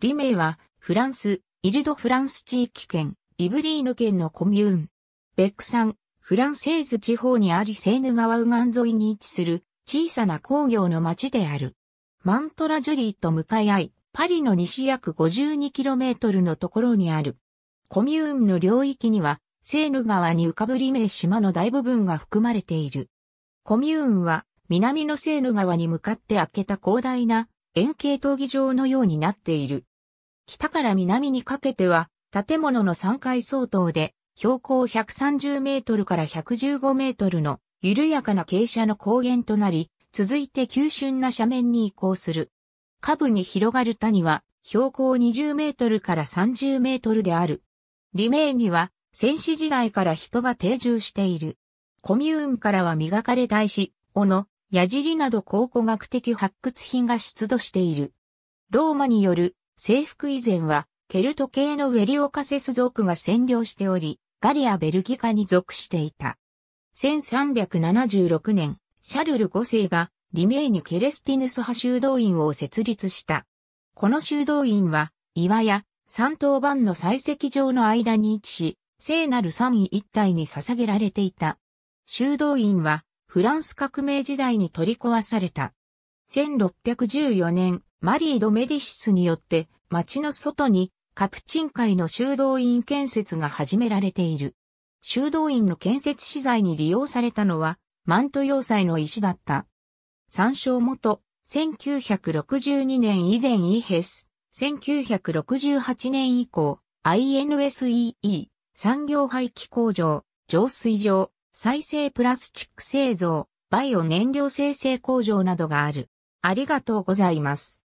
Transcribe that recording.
リメイは、フランス、イルド・フランス地域圏、イブリーヌ県のコミューン。ベック山、フランセーズ地方にありセーヌ川右岸沿いに位置する小さな工業の町である。マントラ・ジュリーと向かい合い、パリの西約 52km のところにある。コミューンの領域には、セーヌ川に浮かぶリメイ島の大部分が含まれている。コミューンは、南のセーヌ川に向かって開けた広大な円形闘技場のようになっている。北から南にかけては、建物の3階相当で、標高130メートルから115メートルの緩やかな傾斜の高原となり、続いて急峻な斜面に移行する。下部に広がる谷は、標高20メートルから30メートルである。リメーには、戦死時代から人が定住している。コミューンからは磨かれ大師、斧、矢尻など考古学的発掘品が出土している。ローマによる征服以前は、ケルト系のウェリオカセス族が占領しており、ガリア・ベルギカに属していた。1376年、シャルル5世がリメーニュ・ケレスティヌス派修道院を設立した。この修道院は、岩や三等板の採石場の間に位置し、聖なる三位一体に捧げられていた。修道院は、フランス革命時代に取り壊された。1614年、マリー・ド・メディシスによって町の外にカプチン会の修道院建設が始められている。修道院の建設資材に利用されたのはマント要塞の石だった。参照元、1962年以前イヘス、1968年以降、INSEE、産業廃棄工場、浄水場、再生プラスチック製造、バイオ燃料生成工場などがある。ありがとうございます。